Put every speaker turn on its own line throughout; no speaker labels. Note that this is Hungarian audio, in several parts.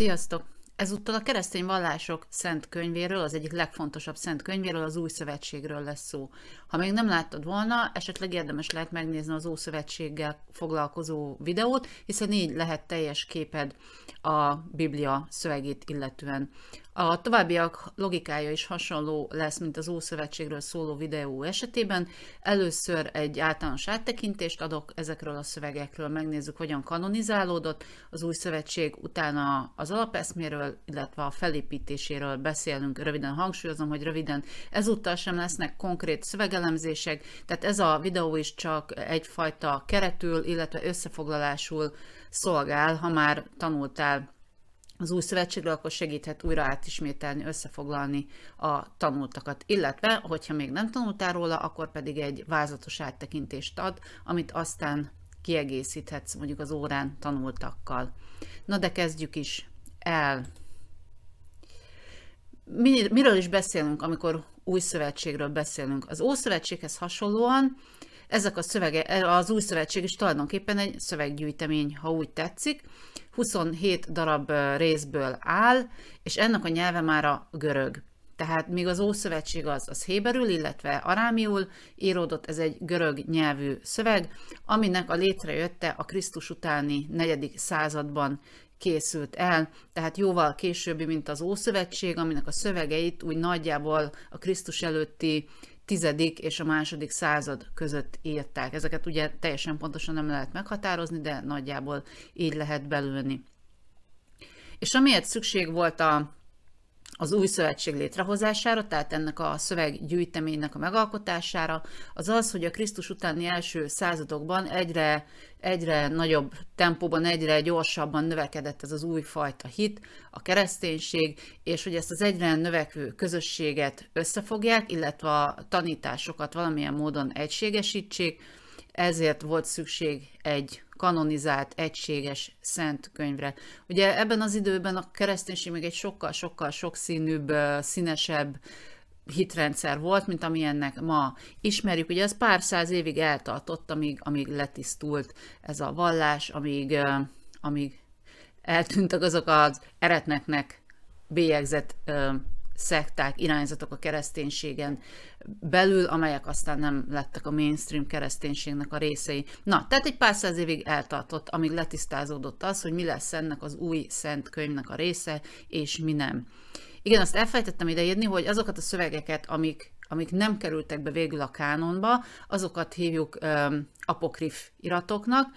Sziasztok! Ezúttal a keresztény vallások szent könyvéről, az egyik legfontosabb szent könyvéről, az Új Szövetségről lesz szó. Ha még nem láttad volna, esetleg érdemes lehet megnézni az Új Szövetséggel foglalkozó videót, hiszen így lehet teljes képed a Biblia szövegét illetően. A továbbiak logikája is hasonló lesz, mint az Ószövetségről szóló videó esetében. Először egy általános áttekintést adok ezekről a szövegekről, megnézzük, hogyan kanonizálódott az Új Szövetség, utána az alapeszméről, illetve a felépítéséről beszélünk. Röviden hangsúlyozom, hogy röviden ezúttal sem lesznek konkrét szövegelemzések, tehát ez a videó is csak egyfajta keretül, illetve összefoglalásul szolgál, ha már tanultál az új szövetségről, akkor segíthet újra átismételni, összefoglalni a tanultakat. Illetve, hogyha még nem tanultál róla, akkor pedig egy vázatos áttekintést ad, amit aztán kiegészíthetsz mondjuk az órán tanultakkal. Na de kezdjük is el. Miről is beszélünk, amikor új szövetségről beszélünk? Az Ószövetséghez hasonlóan ezek a szövege, az új szövetség is tulajdonképpen egy szöveggyűjtemény, ha úgy tetszik. 27 darab részből áll, és ennek a nyelve már a görög. Tehát míg az Ószövetség az, az héberül, illetve arámiul íródott, ez egy görög nyelvű szöveg, aminek a létrejötte a Krisztus utáni negyedik században készült el, tehát jóval későbbi, mint az Ószövetség, aminek a szövegeit úgy nagyjából a Krisztus előtti tizedik és a második század között írták. Ezeket ugye teljesen pontosan nem lehet meghatározni, de nagyjából így lehet belülni. És amiért szükség volt a az új szövetség létrehozására, tehát ennek a szöveggyűjteménynek a megalkotására, az az, hogy a Krisztus utáni első századokban egyre, egyre nagyobb tempóban, egyre gyorsabban növekedett ez az új fajta hit, a kereszténység, és hogy ezt az egyre növekvő közösséget összefogják, illetve a tanításokat valamilyen módon egységesítsék, ezért volt szükség egy kanonizált, egységes szent könyvre. Ugye ebben az időben a kereszténység még egy sokkal-sokkal sokszínűbb, színesebb hitrendszer volt, mint amilyennek ma ismerjük. Ugye ez pár száz évig eltartott, amíg, amíg letisztult ez a vallás, amíg, amíg eltűntek azok az eretneknek bélyegzett szekták, irányzatok a kereszténységen belül, amelyek aztán nem lettek a mainstream kereszténységnek a részei. Na, tehát egy pár száz évig eltartott, amíg letisztázódott az, hogy mi lesz ennek az új szent könyvnek a része, és mi nem. Igen, azt elfejtettem ideírni, hogy azokat a szövegeket, amik amik nem kerültek be végül a kánonba, azokat hívjuk um, apokrif iratoknak,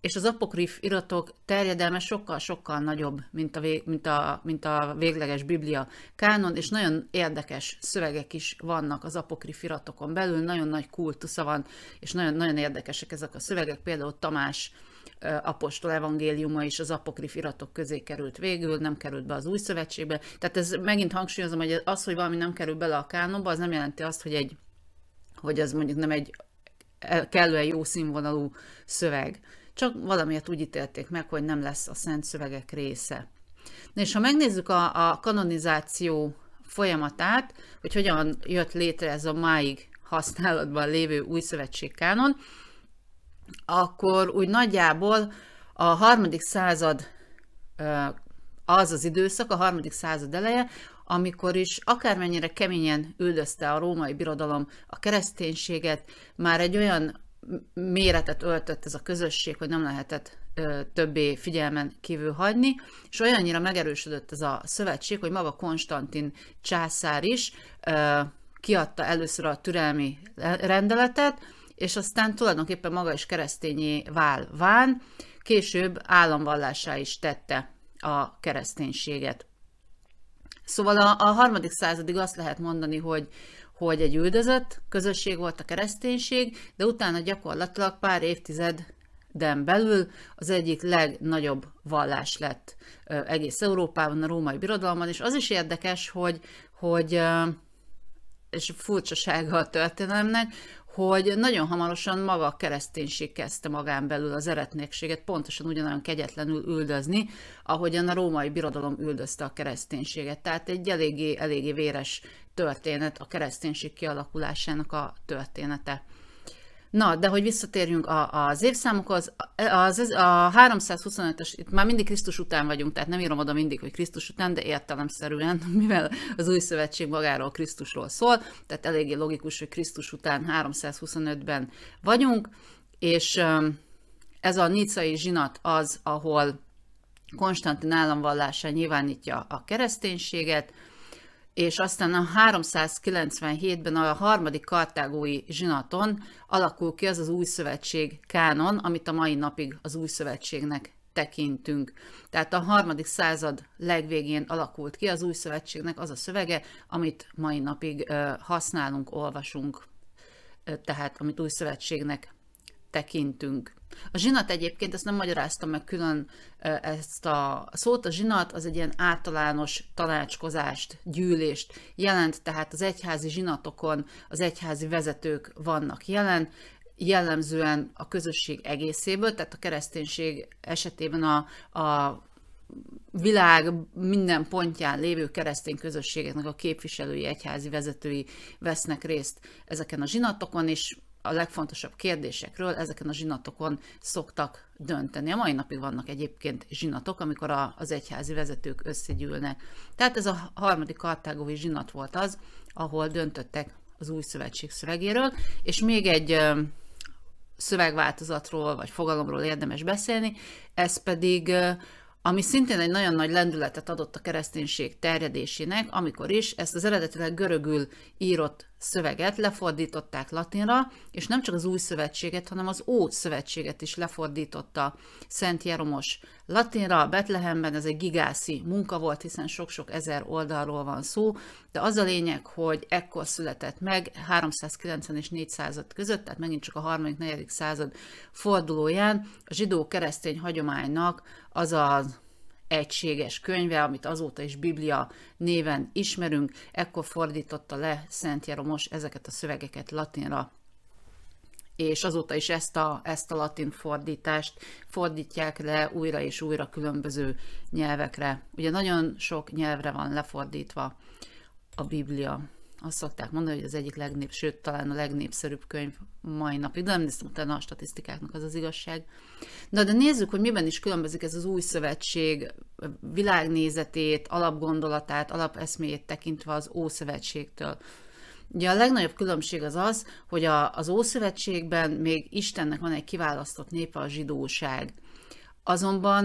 és az apokrif iratok terjedelme sokkal-sokkal nagyobb, mint a, vég, mint, a, mint a végleges Biblia kánon, és nagyon érdekes szövegek is vannak az apokrif iratokon belül, nagyon nagy kultusza van, és nagyon, nagyon érdekesek ezek a szövegek, például Tamás apostol evangéliuma is az apokrif iratok közé került végül, nem került be az új szövetségbe. Tehát ez megint hangsúlyozom, hogy az, hogy valami nem kerül bele a kánonba, az nem jelenti azt, hogy egy hogy az mondjuk nem egy e, kellően jó színvonalú szöveg csak valamiért úgy ítélték meg, hogy nem lesz a szent szövegek része. Na és ha megnézzük a, a kanonizáció folyamatát, hogy hogyan jött létre ez a máig használatban lévő új szövetség kánon, akkor úgy nagyjából a harmadik század az az időszak, a harmadik század eleje, amikor is akármennyire keményen üldözte a római birodalom a kereszténységet, már egy olyan méretet öltött ez a közösség, hogy nem lehetett többé figyelmen kívül hagyni, és olyannyira megerősödött ez a szövetség, hogy maga Konstantin császár is kiadta először a türelmi rendeletet, és aztán tulajdonképpen maga is keresztényé válván, később államvallásá is tette a kereszténységet. Szóval a, a harmadik századig azt lehet mondani, hogy hogy egy üldözött közösség volt a kereszténység, de utána gyakorlatilag pár évtized de belül az egyik legnagyobb vallás lett egész Európában, a római birodalomban, és az is érdekes, hogy, hogy és furcsasága a történelemnek, hogy nagyon hamarosan maga a kereszténység kezdte magán belül az eretnékséget pontosan ugyanolyan kegyetlenül üldözni, ahogyan a római birodalom üldözte a kereszténységet. Tehát egy eléggé, eléggé véres történet a kereszténység kialakulásának a története. Na, de hogy visszatérjünk a, az évszámokhoz, az, az, a 325-ös, itt már mindig Krisztus után vagyunk, tehát nem írom oda mindig, hogy Krisztus után, de értelemszerűen, mivel az új szövetség magáról Krisztusról szól, tehát eléggé logikus, hogy Krisztus után 325-ben vagyunk, és ez a nicai zsinat az, ahol Konstantin államvallása nyilvánítja a kereszténységet, és aztán a 397-ben a harmadik kartágói zsinaton alakul ki az az új szövetség kánon, amit a mai napig az új szövetségnek tekintünk. Tehát a harmadik század legvégén alakult ki az új szövetségnek az a szövege, amit mai napig használunk, olvasunk, tehát amit új szövetségnek tekintünk. A zsinat egyébként, ezt nem magyaráztam meg külön ezt a szót, a zsinat az egy ilyen általános tanácskozást, gyűlést jelent, tehát az egyházi zsinatokon az egyházi vezetők vannak jelen, jellemzően a közösség egészéből, tehát a kereszténység esetében a, a világ minden pontján lévő keresztény közösségeknek a képviselői, egyházi vezetői vesznek részt ezeken a zsinatokon, és a legfontosabb kérdésekről ezeken a zsinatokon szoktak dönteni. A mai napig vannak egyébként zsinatok, amikor a, az egyházi vezetők összegyűlnek. Tehát ez a harmadik kartágói zsinat volt az, ahol döntöttek az új szövetség szövegéről, és még egy szövegváltozatról vagy fogalomról érdemes beszélni, ez pedig ami szintén egy nagyon nagy lendületet adott a kereszténység terjedésének, amikor is ezt az eredetileg görögül írott szöveget lefordították latinra, és nem csak az új szövetséget, hanem az ó szövetséget is lefordította Szent Jeromos latinra. Betlehemben ez egy gigászi munka volt, hiszen sok-sok ezer oldalról van szó, de az a lényeg, hogy ekkor született meg 390 és 400 között, tehát megint csak a 3.-4. század fordulóján a zsidó-keresztény hagyománynak az az egységes könyve, amit azóta is Biblia néven ismerünk, ekkor fordította le Szent Jeromos ezeket a szövegeket latinra, és azóta is ezt a, ezt a latin fordítást fordítják le újra és újra különböző nyelvekre. Ugye nagyon sok nyelvre van lefordítva a Biblia azt szokták mondani, hogy az egyik legnép, sőt, talán a legnépszerűbb könyv mai napig, de nem néztem utána a statisztikáknak, az az igazság. Na, de nézzük, hogy miben is különbözik ez az új szövetség világnézetét, alapgondolatát, alapeszméjét tekintve az Ószövetségtől. Ugye a legnagyobb különbség az az, hogy a, az Ószövetségben még Istennek van egy kiválasztott népe, a zsidóság. Azonban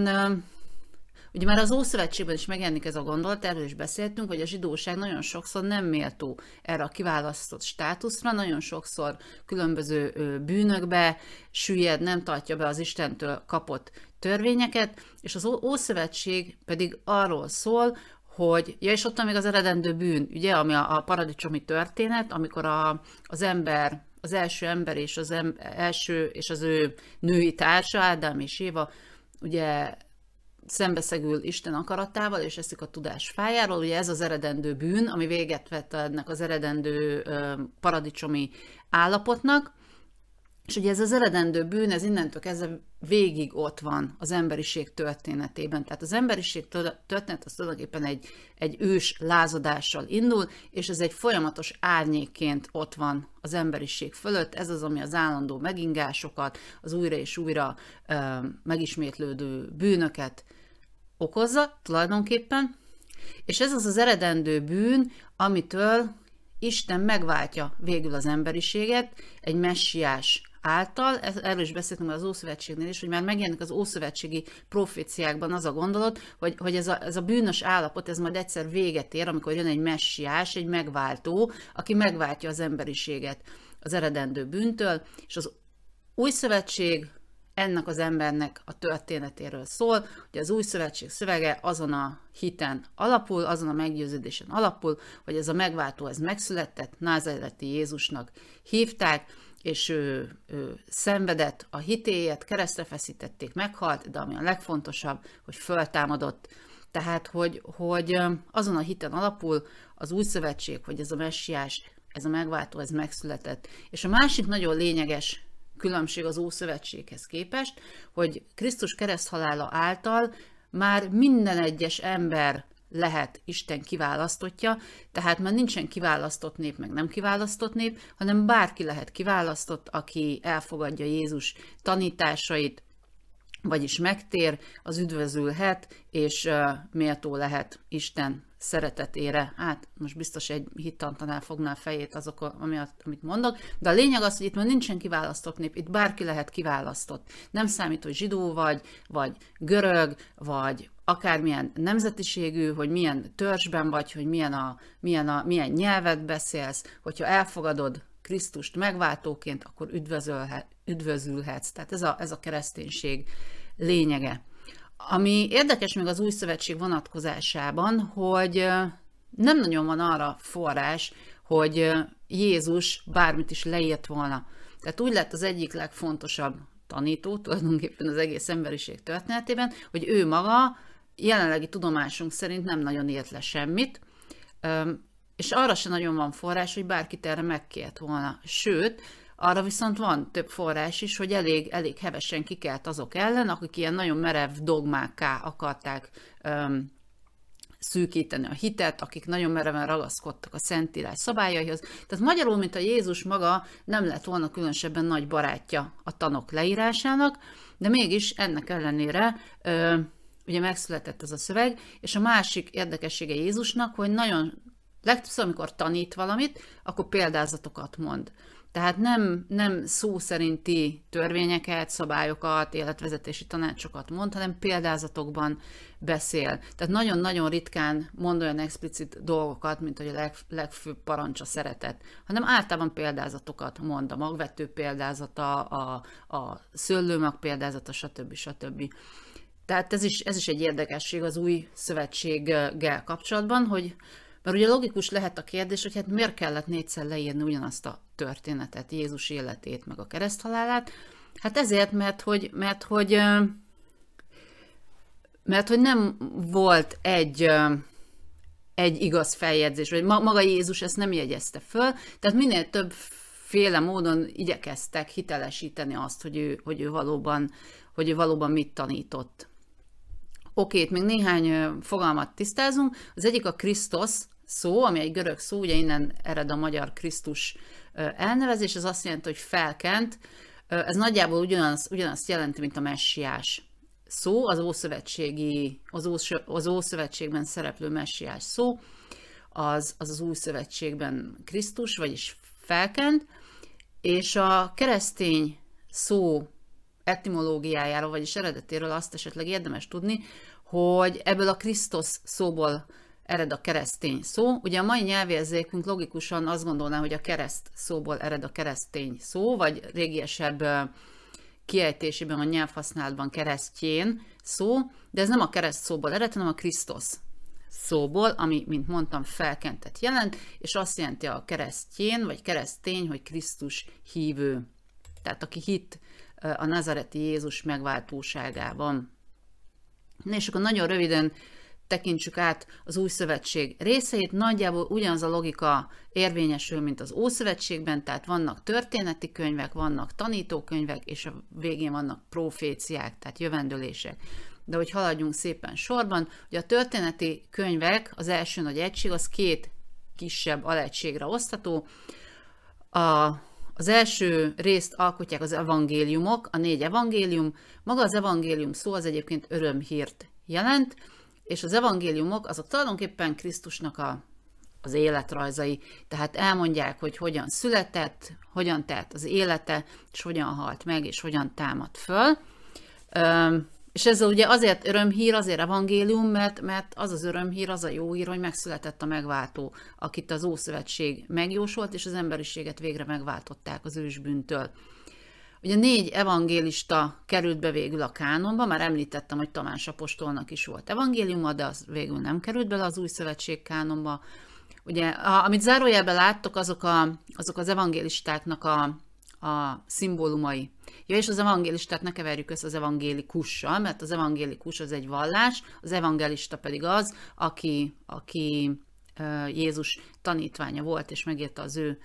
Ugye már az Ószövetségben is megjelenik ez a gondolat, erről is beszéltünk, hogy a zsidóság nagyon sokszor nem méltó erre a kiválasztott státuszra, nagyon sokszor különböző bűnökbe süllyed, nem tartja be az Istentől kapott törvényeket, és az Ószövetség pedig arról szól, hogy, ja, és ott még az eredendő bűn, ugye, ami a, a paradicsomi történet, amikor a, az ember, az első ember és az em, első és az ő női társa, Ádám és Éva, ugye szembeszegül Isten akaratával, és eszik a tudás fájáról. Ugye ez az eredendő bűn, ami véget vett ennek az eredendő paradicsomi állapotnak. És ugye ez az eredendő bűn, ez innentől kezdve végig ott van az emberiség történetében. Tehát az emberiség történet az tulajdonképpen egy, egy ős lázadással indul, és ez egy folyamatos árnyékként ott van az emberiség fölött. Ez az, ami az állandó megingásokat, az újra és újra ö, megismétlődő bűnöket okozza tulajdonképpen, és ez az az eredendő bűn, amitől Isten megváltja végül az emberiséget egy messiás által, erről is beszéltünk az Ószövetségnél is, hogy már megjelenik az Ószövetségi proféciákban az a gondolat, hogy, hogy ez, a, ez a bűnös állapot, ez majd egyszer véget ér, amikor jön egy messiás, egy megváltó, aki megváltja az emberiséget az eredendő bűntől, és az új szövetség ennek az embernek a történetéről szól, hogy az új szövetség szövege azon a hiten alapul, azon a meggyőződésen alapul, hogy ez a megváltó, ez megszületett, názeleti Jézusnak hívták, és ő, ő szenvedett a hitéjét, keresztre feszítették, meghalt, de ami a legfontosabb, hogy föltámadott. Tehát, hogy, hogy azon a hiten alapul az új szövetség, hogy ez a messiás, ez a megváltó, ez megszületett. És a másik nagyon lényeges különbség az Ószövetséghez képest, hogy Krisztus kereszthalála által már minden egyes ember lehet Isten kiválasztottja, tehát már nincsen kiválasztott nép, meg nem kiválasztott nép, hanem bárki lehet kiválasztott, aki elfogadja Jézus tanításait, vagyis megtér, az üdvözülhet, és méltó lehet Isten szeretetére. Hát most biztos egy hittantanál fogná a fejét azok, amit mondok, de a lényeg az, hogy itt már nincsen kiválasztott nép, itt bárki lehet kiválasztott. Nem számít, hogy zsidó vagy, vagy görög, vagy akármilyen nemzetiségű, hogy milyen törzsben vagy, hogy milyen, a, milyen, a, milyen nyelvet beszélsz, hogyha elfogadod Krisztust megváltóként, akkor üdvözölhet, üdvözülhetsz. Tehát ez a, ez a kereszténység lényege. Ami érdekes még az új szövetség vonatkozásában, hogy nem nagyon van arra forrás, hogy Jézus bármit is leírt volna. Tehát úgy lett az egyik legfontosabb tanító tulajdonképpen az egész emberiség történetében, hogy ő maga jelenlegi tudomásunk szerint nem nagyon írt le semmit, és arra se nagyon van forrás, hogy bárkit erre megkért volna. Sőt, arra viszont van több forrás is, hogy elég, elég hevesen kikelt azok ellen, akik ilyen nagyon merev dogmákká akarták öm, szűkíteni a hitet, akik nagyon mereven ragaszkodtak a Szentírás szabályaihoz. Tehát magyarul, mint a Jézus maga nem lett volna különösebben nagy barátja a tanok leírásának, de mégis ennek ellenére öm, ugye megszületett ez a szöveg, és a másik érdekessége Jézusnak, hogy nagyon legtöbbször, amikor tanít valamit, akkor példázatokat mond. Tehát nem, nem szó szerinti törvényeket, szabályokat, életvezetési tanácsokat mond, hanem példázatokban beszél. Tehát nagyon-nagyon ritkán mond olyan explicit dolgokat, mint hogy a leg, legfőbb parancsa szeretet, hanem általában példázatokat mond, a magvető példázata, a, a szőlőmag példázata, stb. stb. Tehát ez is, ez is egy érdekesség az új szövetséggel kapcsolatban, hogy mert ugye logikus lehet a kérdés, hogy hát miért kellett négyszer leírni ugyanazt a történetet, Jézus életét, meg a kereszthalálát. Hát ezért, mert hogy, mert hogy, mert hogy nem volt egy, egy igaz feljegyzés, vagy maga Jézus ezt nem jegyezte föl, tehát minél több féle módon igyekeztek hitelesíteni azt, hogy ő, hogy ő, valóban, hogy ő valóban mit tanított. Oké, itt még néhány fogalmat tisztázunk. Az egyik a Krisztus, szó, ami egy görög szó, ugye innen ered a magyar Krisztus elnevezés, ez azt jelenti, hogy felkent. Ez nagyjából ugyanaz, jelenti, mint a messiás szó, az ószövetségi, az, ósz, az ószövetségben szereplő messiás szó, az, az az új szövetségben Krisztus, vagyis felkent, és a keresztény szó etimológiájáról, vagyis eredetéről azt esetleg érdemes tudni, hogy ebből a Krisztus szóból ered a keresztény szó. Ugye a mai nyelvérzékünk logikusan azt gondolná, hogy a kereszt szóból ered a keresztény szó, vagy régiesebb kiejtésében, a nyelvhasználatban keresztjén szó, de ez nem a kereszt szóból ered, hanem a Krisztus szóból, ami, mint mondtam, felkentett jelent, és azt jelenti a keresztjén, vagy keresztény, hogy Krisztus hívő. Tehát aki hit a nazareti Jézus megváltóságában. Na és akkor nagyon röviden tekintsük át az új szövetség részeit, nagyjából ugyanaz a logika érvényesül, mint az Ószövetségben, tehát vannak történeti könyvek, vannak tanítókönyvek, és a végén vannak proféciák, tehát jövendőlések. De hogy haladjunk szépen sorban, ugye a történeti könyvek, az első nagy egység, az két kisebb alegységre osztató. A az első részt alkotják az evangéliumok, a négy evangélium. Maga az evangélium szó az egyébként örömhírt jelent, és az evangéliumok azok tulajdonképpen Krisztusnak a, az életrajzai, tehát elmondják, hogy hogyan született, hogyan telt az élete, és hogyan halt meg, és hogyan támad föl. és ez ugye azért örömhír, azért evangélium, mert, mert az az örömhír, az a jó hír, hogy megszületett a megváltó, akit az Ószövetség megjósolt, és az emberiséget végre megváltották az ősbűntől. Ugye négy evangélista került be végül a kánonba, már említettem, hogy Tamás Apostolnak is volt evangéliuma, de az végül nem került bele az új szövetség kánonba. Ugye, amit zárójelben láttok, azok, a, azok az evangélistáknak a, a szimbólumai. Ja, és az evangélistát ne keverjük össze az evangélikussal, mert az evangélikus az egy vallás, az evangelista pedig az, aki, aki Jézus tanítványa volt, és megírta az ő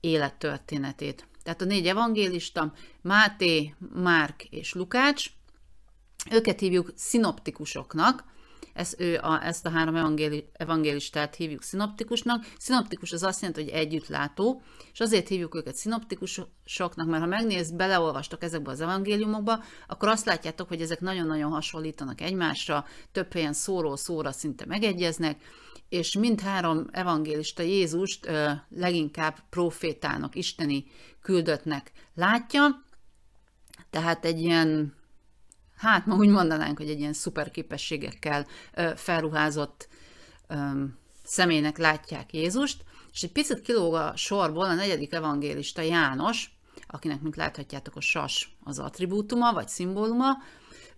élettörténetét tehát a négy evangélista, Máté, Márk és Lukács, őket hívjuk szinoptikusoknak, ez, ő a, ezt a három evangéli, evangélistát hívjuk szinoptikusnak. Szinoptikus az azt jelenti, hogy együttlátó, és azért hívjuk őket szinoptikusoknak, mert ha megnéz, beleolvastok ezekbe az evangéliumokba, akkor azt látjátok, hogy ezek nagyon-nagyon hasonlítanak egymásra, több helyen szóról szóra szinte megegyeznek, és mindhárom evangélista Jézust ö, leginkább profétának, isteni küldöttnek látja, tehát egy ilyen, hát ma úgy mondanánk, hogy egy ilyen szuper képességekkel felruházott személynek látják Jézust, és egy picit kilóg a sorból a negyedik evangélista János, akinek, mint láthatjátok, a sas az attribútuma, vagy szimbóluma,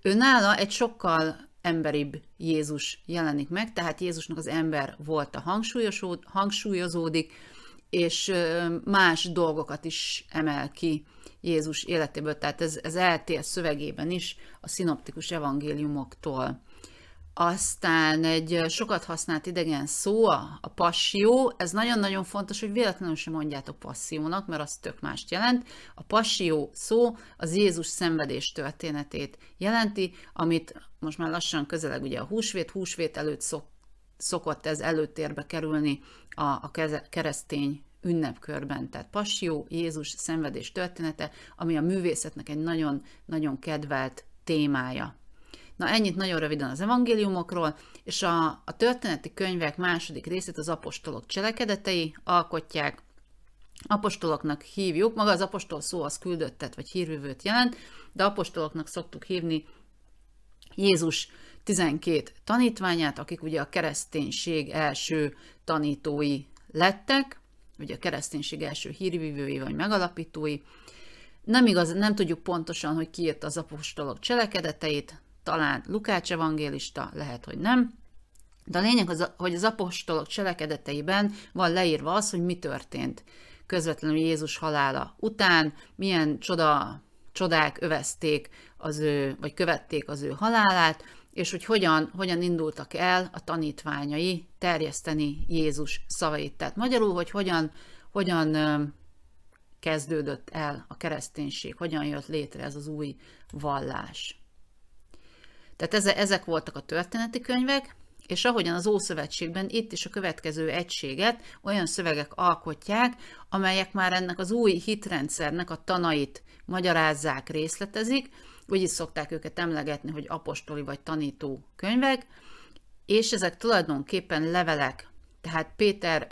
ő nála egy sokkal emberibb Jézus jelenik meg, tehát Jézusnak az ember volt a hangsúlyozódik, és más dolgokat is emel ki Jézus életéből, tehát ez, ez eltér szövegében is a szinoptikus evangéliumoktól. Aztán egy sokat használt idegen szó, a passió, ez nagyon-nagyon fontos, hogy véletlenül sem mondjátok passziónak, mert az tök mást jelent. A passió szó az Jézus szenvedés történetét jelenti, amit most már lassan közeleg ugye a húsvét, húsvét előtt szok, szokott ez előtérbe kerülni a, a keresztény ünnepkörben, tehát Passió, Jézus szenvedés története, ami a művészetnek egy nagyon-nagyon kedvelt témája. Na ennyit nagyon röviden az evangéliumokról, és a, a történeti könyvek második részét az apostolok cselekedetei alkotják, apostoloknak hívjuk, maga az apostol szó az küldöttet vagy hírvívőt jelent, de apostoloknak szoktuk hívni Jézus 12 tanítványát, akik ugye a kereszténység első tanítói lettek, ugye a kereszténység első hírvívői vagy megalapítói. Nem igaz, nem tudjuk pontosan, hogy ki írt az apostolok cselekedeteit, talán Lukács evangélista, lehet, hogy nem, de a lényeg az, hogy az apostolok cselekedeteiben van leírva az, hogy mi történt közvetlenül Jézus halála után, milyen csoda, csodák övezték az ő, vagy követték az ő halálát, és hogy hogyan, hogyan indultak el a tanítványai terjeszteni Jézus szavait. Tehát magyarul, hogy hogyan, hogyan kezdődött el a kereszténység, hogyan jött létre ez az új vallás. Tehát ezek voltak a történeti könyvek, és ahogyan az Ószövetségben itt is a következő egységet olyan szövegek alkotják, amelyek már ennek az új hitrendszernek a tanait magyarázzák, részletezik, úgy is szokták őket emlegetni, hogy apostoli vagy tanító könyvek, és ezek tulajdonképpen levelek, tehát Péter,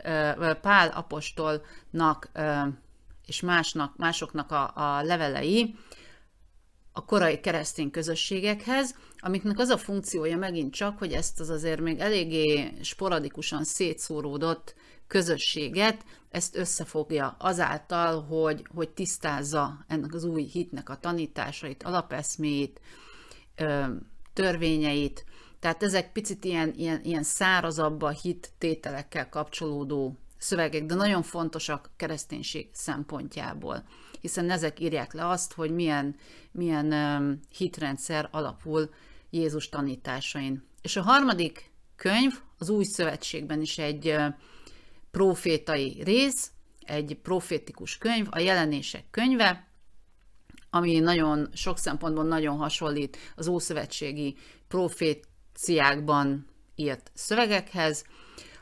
Pál apostolnak és másnak, másoknak a, a levelei a korai keresztény közösségekhez, amiknek az a funkciója megint csak, hogy ezt az azért még eléggé sporadikusan szétszóródott közösséget, ezt összefogja azáltal, hogy, hogy tisztázza ennek az új hitnek a tanításait, alapeszméjét, törvényeit. Tehát ezek picit ilyen, ilyen, ilyen szárazabb a hit tételekkel kapcsolódó szövegek, de nagyon fontosak kereszténység szempontjából, hiszen ezek írják le azt, hogy milyen, milyen hitrendszer alapul Jézus tanításain. És a harmadik könyv az új szövetségben is egy profétai rész, egy profétikus könyv, a jelenések könyve, ami nagyon sok szempontból nagyon hasonlít az ószövetségi proféciákban írt szövegekhez.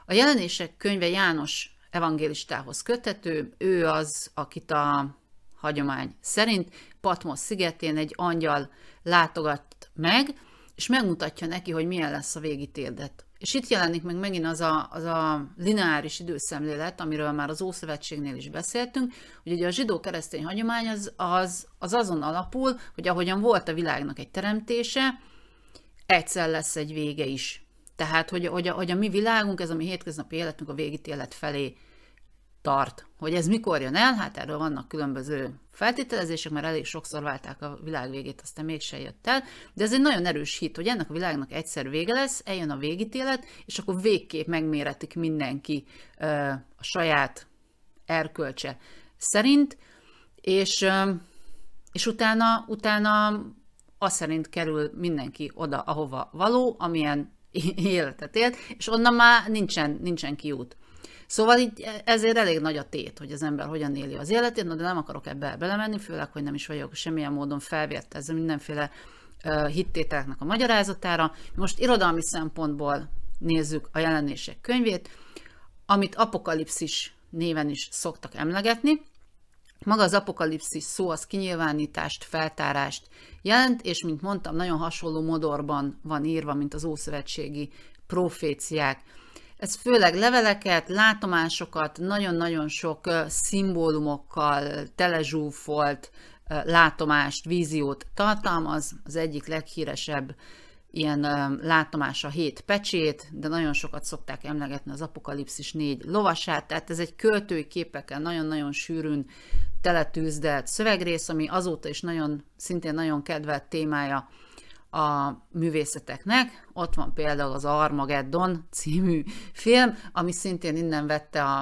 A jelenések könyve János evangélistához köthető, ő az, akit a hagyomány szerint Patmos szigetén egy angyal látogat meg, és megmutatja neki, hogy milyen lesz a végítéldet és itt jelenik meg megint az a, az a lineáris időszemlélet, amiről már az Ószövetségnél is beszéltünk, hogy ugye a zsidó keresztény hagyomány az, az, az azon alapul, hogy ahogyan volt a világnak egy teremtése, egyszer lesz egy vége is. Tehát, hogy, hogy, a, hogy a mi világunk, ez a mi hétköznapi életünk a végítélet felé tart. Hogy ez mikor jön el, hát erről vannak különböző feltételezések, mert elég sokszor válták a világ végét, aztán mégse jött el, de ez egy nagyon erős hit, hogy ennek a világnak egyszer vége lesz, eljön a végítélet, és akkor végképp megméretik mindenki ö, a saját erkölcse szerint, és, ö, és utána, utána az szerint kerül mindenki oda, ahova való, amilyen életet élt, és onnan már nincsen, nincsen kiút. Szóval így e, ezért elég nagy a tét, hogy az ember hogyan éli az életét, no, de nem akarok ebbe belemenni, főleg, hogy nem is vagyok semmilyen módon felvért ez mindenféle e, hittételeknek a magyarázatára. Most irodalmi szempontból nézzük a jelenések könyvét, amit apokalipszis néven is szoktak emlegetni. Maga az apokalipszis szó az kinyilvánítást, feltárást jelent, és mint mondtam, nagyon hasonló modorban van írva, mint az ószövetségi proféciák. Ez főleg leveleket, látomásokat, nagyon-nagyon sok szimbólumokkal telezsúfolt látomást, víziót tartalmaz. Az egyik leghíresebb ilyen látomás a hét pecsét, de nagyon sokat szokták emlegetni az apokalipszis négy lovasát, tehát ez egy költői képeken nagyon-nagyon sűrűn teletűzdelt szövegrész, ami azóta is nagyon, szintén nagyon kedvelt témája a művészeteknek. Ott van például az Armageddon című film, ami szintén innen vette a,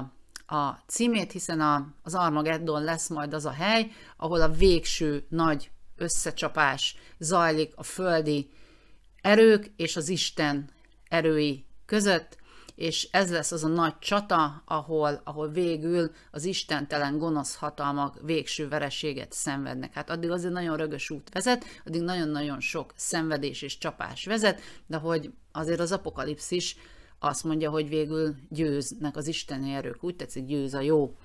a címét, hiszen a, az Armageddon lesz majd az a hely, ahol a végső nagy összecsapás zajlik a földi erők és az Isten erői között, és ez lesz az a nagy csata, ahol, ahol végül az istentelen gonosz hatalmak végső vereséget szenvednek. Hát addig azért nagyon rögös út vezet, addig nagyon-nagyon sok szenvedés és csapás vezet, de hogy azért az apokalipszis azt mondja, hogy végül győznek az isteni erők, úgy tetszik, győz a jó.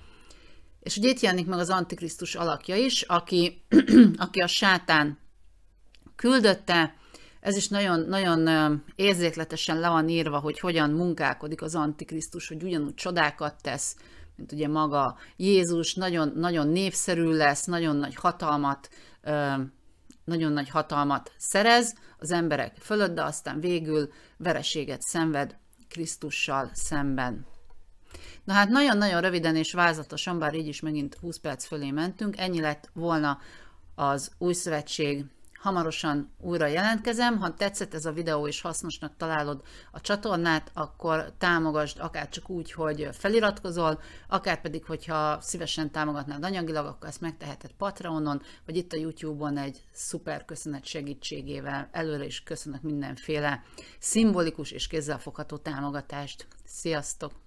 És ugye itt jelenik meg az Antikrisztus alakja is, aki, aki a sátán küldötte, ez is nagyon, nagyon érzékletesen le van írva, hogy hogyan munkálkodik az Antikrisztus, hogy ugyanúgy csodákat tesz, mint ugye maga Jézus, nagyon, nagyon népszerű lesz, nagyon nagy hatalmat nagyon nagy hatalmat szerez az emberek fölött, de aztán végül vereséget szenved Krisztussal szemben. Na hát nagyon-nagyon röviden és vázlatosan, bár így is megint 20 perc fölé mentünk, ennyi lett volna az új szövetség hamarosan újra jelentkezem. Ha tetszett ez a videó és hasznosnak találod a csatornát, akkor támogasd akár csak úgy, hogy feliratkozol, akár pedig, hogyha szívesen támogatnád anyagilag, akkor ezt megteheted Patreonon, vagy itt a YouTube-on egy szuper köszönet segítségével. Előre is köszönök mindenféle szimbolikus és kézzelfogható támogatást. Sziasztok!